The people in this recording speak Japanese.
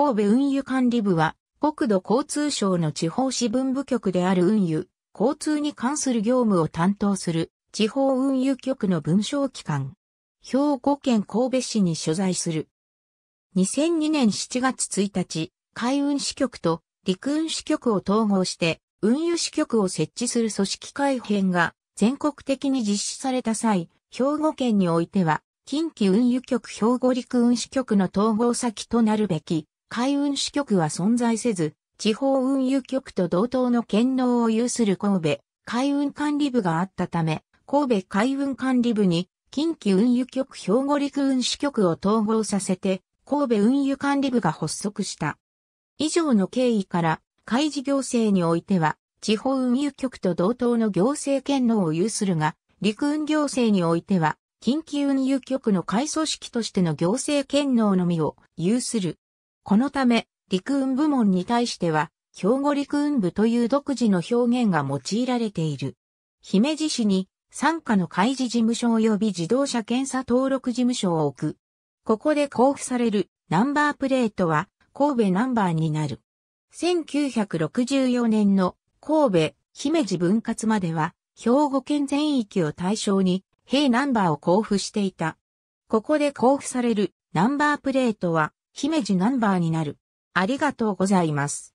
神戸運輸管理部は、国土交通省の地方支分部局である運輸、交通に関する業務を担当する地方運輸局の文章機関。兵庫県神戸市に所在する。2002年7月1日、海運支局と陸運支局を統合して、運輸支局を設置する組織改編が全国的に実施された際、兵庫県においては、近畿運輸局兵庫陸運支局の統合先となるべき、海運支局は存在せず、地方運輸局と同等の権能を有する神戸海運管理部があったため、神戸海運管理部に近畿運輸局兵庫陸運支局を統合させて、神戸運輸管理部が発足した。以上の経緯から、海事行政においては、地方運輸局と同等の行政権能を有するが、陸運行政においては、近畿運輸局の開組織としての行政権能のみを有する。このため、陸運部門に対しては、兵庫陸運部という独自の表現が用いられている。姫路市に、参加の開示事務所及び自動車検査登録事務所を置く。ここで交付されるナンバープレートは神戸ナンバーになる。1964年の神戸姫路分割までは兵庫県全域を対象に兵ナンバーを交付していた。ここで交付されるナンバープレートは姫路ナンバーになる。ありがとうございます。